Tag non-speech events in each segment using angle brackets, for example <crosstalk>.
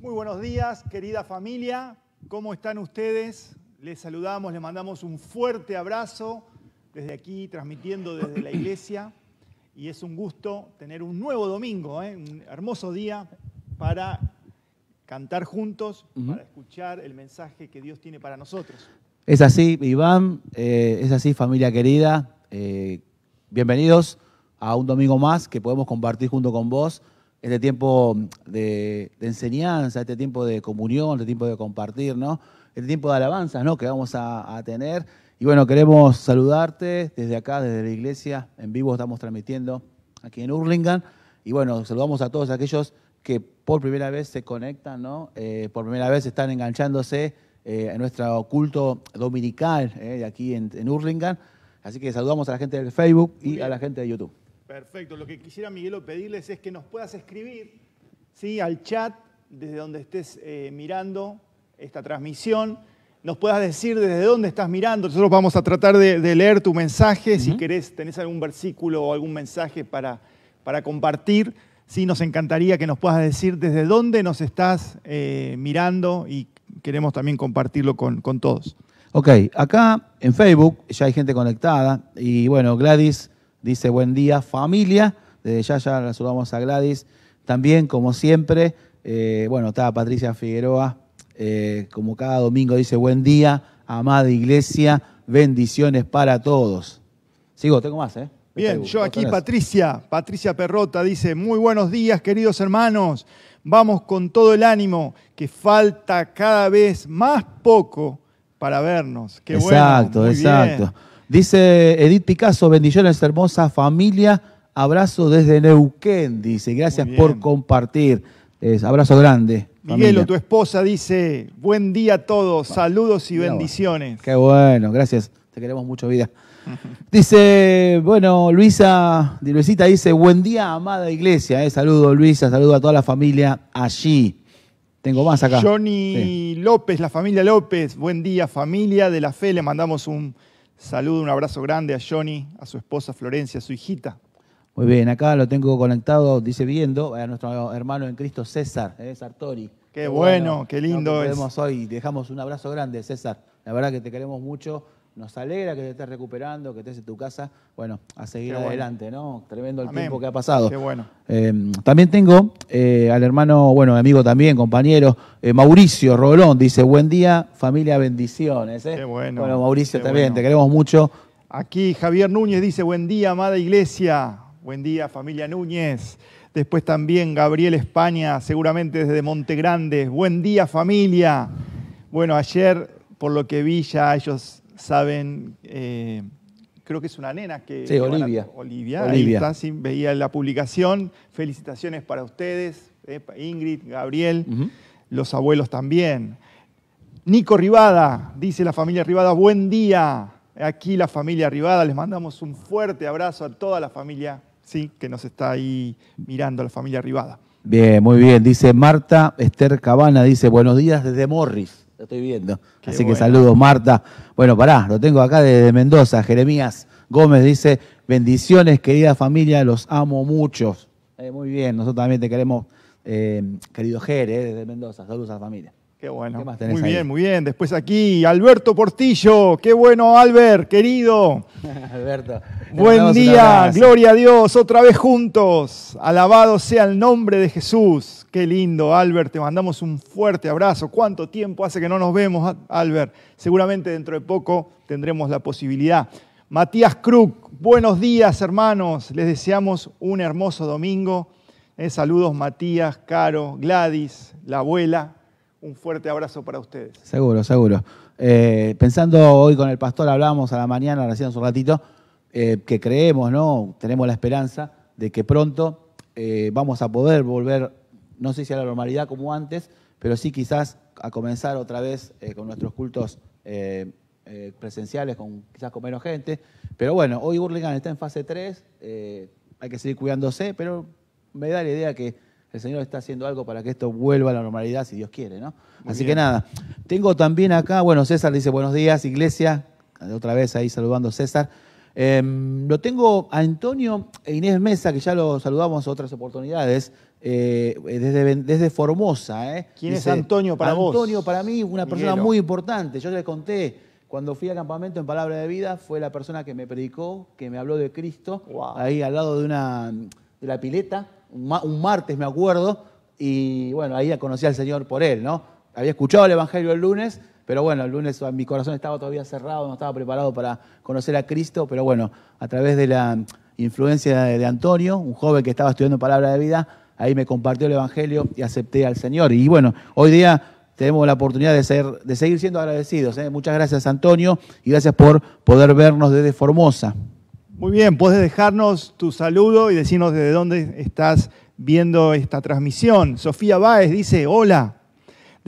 Muy buenos días, querida familia. ¿Cómo están ustedes? Les saludamos, les mandamos un fuerte abrazo desde aquí, transmitiendo desde la iglesia. Y es un gusto tener un nuevo domingo, ¿eh? un hermoso día para cantar juntos, para escuchar el mensaje que Dios tiene para nosotros. Es así, Iván, eh, es así, familia querida. Eh, bienvenidos a un domingo más que podemos compartir junto con vos este tiempo de, enseñanza, este tiempo de comunión, este tiempo de compartir, ¿no? Este tiempo de alabanzas, ¿no? Que vamos a, tener. Y bueno, queremos saludarte desde acá, desde la iglesia. En vivo estamos transmitiendo aquí en Urlingan. Y bueno, saludamos a todos aquellos que por primera vez se conectan, ¿no? Eh, por primera vez están enganchándose eh, en nuestro culto dominical eh, de aquí en, Urlingan. Así que saludamos a la gente de Facebook y a la gente de YouTube. Perfecto. Lo que quisiera, Miguel, pedirles es que nos puedas escribir ¿sí? al chat desde donde estés eh, mirando esta transmisión. Nos puedas decir desde dónde estás mirando. Nosotros vamos a tratar de, leer tu mensaje. Si querés, tenés algún versículo o algún mensaje para, para compartir. Sí, nos encantaría que nos puedas decir desde dónde nos estás eh, mirando y queremos también compartirlo con, con todos. Ok, acá en Facebook ya hay gente conectada y bueno, Gladys Dice, buen día familia. Desde ya ya la saludamos a Gladys. También, como siempre, eh, bueno, está Patricia Figueroa, eh, como cada domingo dice, buen día, amada iglesia, bendiciones para todos. Sigo, tengo más, ¿eh? Bien, este, yo aquí Patricia, Patricia Perrota dice, muy buenos días queridos hermanos, vamos con todo el ánimo, que falta cada vez más poco para vernos. exacto, exacto. Dice Edith Picasso, bendiciones hermosa familia, abrazo desde Neuquén, dice, gracias por compartir. Es, abrazo grande. Miguelo, tu esposa dice, buen día a todos, saludos y bendiciones. Qué bueno, gracias, te queremos mucho vida. <laughs> Dice, bueno, Luisa, Luisita dice, buen día, amada iglesia. Eh, saludo, Luisa, saludo a toda la familia allí. Tengo más acá. Johnny López, la familia López, buen día, familia de la fe, le mandamos un Saludo, un abrazo grande a Johnny, a su esposa Florencia, a su hijita. Muy bien, acá lo tengo conectado, dice viendo, a nuestro hermano en Cristo César, es eh, Sartori. Qué bueno, qué lindo Vemos hoy, dejamos un abrazo grande, César. La verdad que te queremos mucho nos alegra que te estés recuperando, que estés en tu casa. Bueno, a seguir adelante, ¿no? Tremendo el tiempo que ha pasado. Qué bueno. Eh, también tengo eh, al hermano, bueno, amigo también, compañero, eh, Mauricio Rolón, dice, buen día, familia, bendiciones. Qué bueno. Bueno, Mauricio, también, te queremos mucho. Aquí Javier Núñez dice, buen día, amada iglesia. Buen día, familia Núñez. Después también Gabriel España, seguramente desde Monte Grande. Buen día, familia. Bueno, ayer, por lo que vi, ya ellos saben, eh, creo que es una nena que... Sí, Olivia. Olivia. Ahí está, veía la publicación. Felicitaciones para ustedes, Ingrid, Gabriel, los abuelos también. Nico Rivada, dice la familia Rivada, buen día. Aquí la familia Rivada, les mandamos un fuerte abrazo a toda la familia sí, que nos está ahí mirando, la familia Rivada. Bien, muy bien. Dice Marta Esther Cabana, dice, buenos días desde Morris. Lo estoy viendo. Así que saludos, Marta. Bueno, pará, lo tengo acá desde Mendoza. Jeremías Gómez dice, bendiciones, querida familia, los amo mucho. Eh, muy bien, nosotros también te queremos, eh, querido Jere, eh, desde Mendoza. Saludos a la familia. Qué bueno. muy bien, muy bien. Después aquí, Alberto Portillo. Qué bueno, Albert, querido. <laughs> Alberto. Buen día, gloria a Dios, otra vez juntos. Alabado sea el nombre de Jesús. Qué lindo, Albert. Te mandamos un fuerte abrazo. ¿Cuánto tiempo hace que no nos vemos, Albert? Seguramente dentro de poco tendremos la posibilidad. Matías Kruk, buenos días, hermanos. Les deseamos un hermoso domingo. Eh, saludos, Matías, Caro, Gladys, la abuela. Un fuerte abrazo para ustedes. Seguro, seguro. Eh, pensando hoy con el pastor, hablamos a la mañana, recién hace un ratito, eh, que creemos, ¿no? Tenemos la esperanza de que pronto vamos a poder volver no sé si a la normalidad como antes, pero sí quizás a comenzar otra vez eh, con nuestros cultos eh, eh, presenciales, con, quizás con menos gente. Pero bueno, hoy Burlingame está en fase 3, hay que seguir cuidándose, pero me da la idea que el Señor está haciendo algo para que esto vuelva a la normalidad, si Dios quiere, ¿no? Así que nada, tengo también acá, bueno, César dice buenos días, iglesia, otra vez ahí saludando César. Em, lo tengo a Antonio e Inés Mesa, que ya lo saludamos a otras oportunidades, eh, desde, desde, Formosa. Eh. ¿Quién es Antonio para vos? Antonio para mí, una persona muy importante. Yo le conté, cuando fui al campamento en Palabra de Vida, fue la persona que me predicó, que me habló de Cristo, ahí al lado de una la pileta, un, martes me acuerdo, y bueno, ahí conocí al Señor por él, ¿no? Había escuchado el Evangelio el lunes, pero bueno, el lunes mi corazón estaba todavía cerrado, no estaba preparado para conocer a Cristo, pero bueno, a través de la influencia de Antonio, un joven que estaba estudiando palabra de vida, ahí me compartió el Evangelio y acepté al Señor. Y bueno, hoy día tenemos la oportunidad de, ser, de seguir siendo agradecidos. ¿eh? Muchas gracias Antonio y gracias por poder vernos desde Formosa. Muy bien, puedes dejarnos tu saludo y decirnos desde dónde estás viendo esta transmisión. Sofía Báez dice, hola,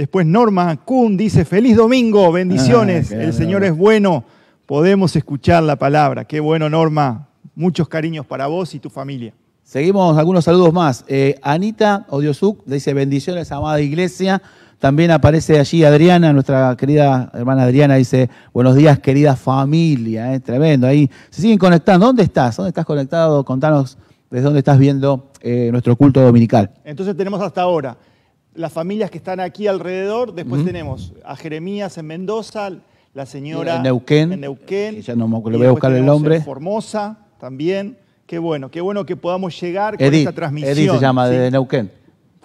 Después Norma Kuhn dice, feliz domingo, ah, bendiciones, el Señor es bueno, podemos escuchar la palabra. Qué bueno, Norma, muchos cariños para vos y tu familia. Seguimos algunos saludos más. Eh, Anita Odiosuk dice, bendiciones, amada iglesia. También aparece allí Adriana, nuestra querida hermana Adriana, dice, buenos días, querida familia. Eh, tremendo, ahí se siguen conectando. ¿Dónde estás? ¿Dónde estás conectado? Contanos desde dónde estás viendo eh, nuestro culto dominical. Entonces tenemos hasta ahora las familias que están aquí alrededor. Después tenemos a Jeremías en Mendoza, la señora en Neuquén. En Neuquén. voy a buscar el nombre. Formosa también. Qué bueno, qué bueno que podamos llegar con esta transmisión. Edith se llama, de Neuquén.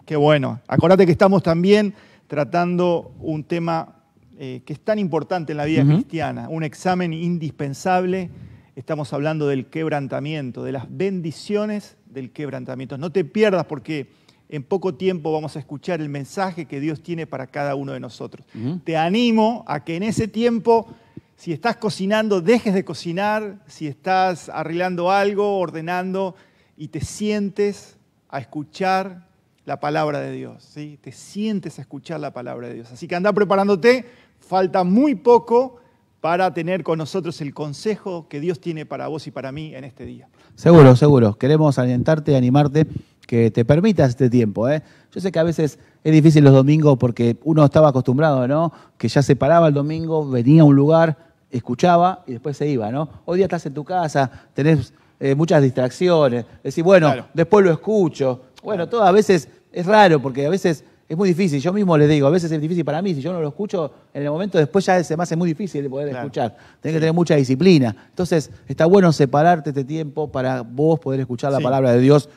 Qué bueno. Acordate que estamos también tratando un tema eh, que es tan importante en la vida cristiana, un examen indispensable. Estamos hablando del quebrantamiento, de las bendiciones del quebrantamiento. No te pierdas porque en poco tiempo vamos a escuchar el mensaje que Dios tiene para cada uno de nosotros. Te animo a que en ese tiempo, si estás cocinando, dejes de cocinar, si estás arreglando algo, ordenando, y te sientes a escuchar la palabra de Dios. ¿sí? Te sientes a escuchar la palabra de Dios. Así que anda preparándote, falta muy poco para tener con nosotros el consejo que Dios tiene para vos y para mí en este día. Seguro, seguro. Queremos alentarte, animarte que te permitas este tiempo. ¿eh? Yo sé que a veces es difícil los domingos porque uno estaba acostumbrado, ¿no? Que ya se paraba el domingo, venía a un lugar, escuchaba y después se iba, ¿no? Hoy día estás en tu casa, tenés eh, muchas distracciones, decís, bueno, después lo escucho. Bueno, todo a veces es raro porque a veces es muy difícil. Yo mismo le digo, a veces es difícil para mí. Si yo no lo escucho, en el momento después ya se me hace muy difícil poder escuchar. Tenés que tener mucha disciplina. Entonces, está bueno separarte este tiempo para vos poder escuchar la palabra de Dios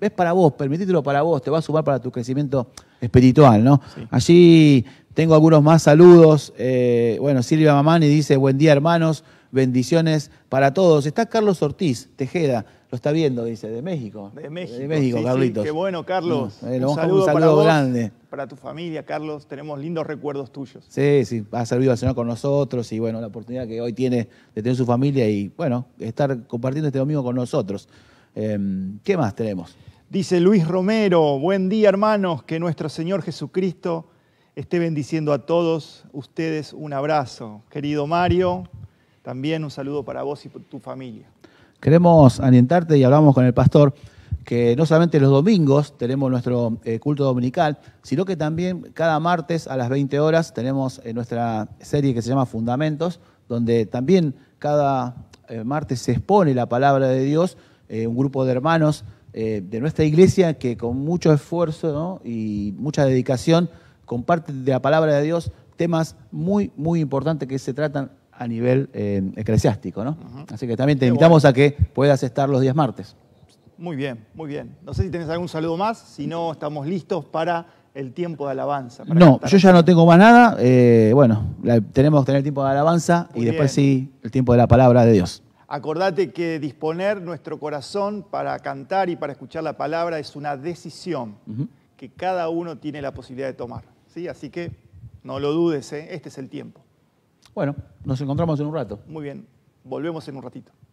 es para vos, permitítelo para vos, te va a sumar para tu crecimiento espiritual, ¿no? Allí tengo algunos más saludos. Eh, bueno, Silvia Mamani dice, buen día hermanos, bendiciones para todos. Está Carlos Ortiz, Tejeda, lo está viendo, dice, de México. De México. qué bueno, Carlos. Mm, eh, un, saludo para grande. para tu familia, Carlos. Tenemos lindos recuerdos tuyos. Sí, sí, ha servido al Señor con nosotros y bueno, la oportunidad que hoy tiene de tener su familia y bueno, estar compartiendo este domingo con nosotros. Em, ¿Qué más tenemos? Dice Luis Romero, buen día hermanos, que nuestro Señor Jesucristo esté bendiciendo a todos ustedes. Un abrazo. Querido Mario, también un saludo para vos y tu familia. Queremos alentarte y hablamos con el pastor que no solamente los domingos tenemos nuestro eh, culto dominical, sino que también cada martes a las 20 horas tenemos eh, nuestra serie que se llama Fundamentos, donde también cada eh, martes se expone la palabra de Dios eh, un grupo de hermanos eh, de nuestra iglesia que con mucho esfuerzo y mucha dedicación comparten de la palabra de Dios temas muy, muy importantes que se tratan a nivel eh, eclesiástico. ¿no? Así que también te invitamos a que puedas estar los días martes. Muy bien, muy bien. No sé si tenés algún saludo más, si no, estamos listos para el tiempo de alabanza. no, yo ya no tengo más nada. bueno, tenemos que tener tiempo de alabanza y después sí el tiempo de la palabra de Dios. Acordate que disponer nuestro corazón para cantar y para escuchar la palabra es una decisión que cada uno tiene la posibilidad de tomar. ¿sí? Así que no lo dudes, ¿eh? este es el tiempo. Bueno, nos encontramos en un rato. Muy bien, volvemos en un ratito.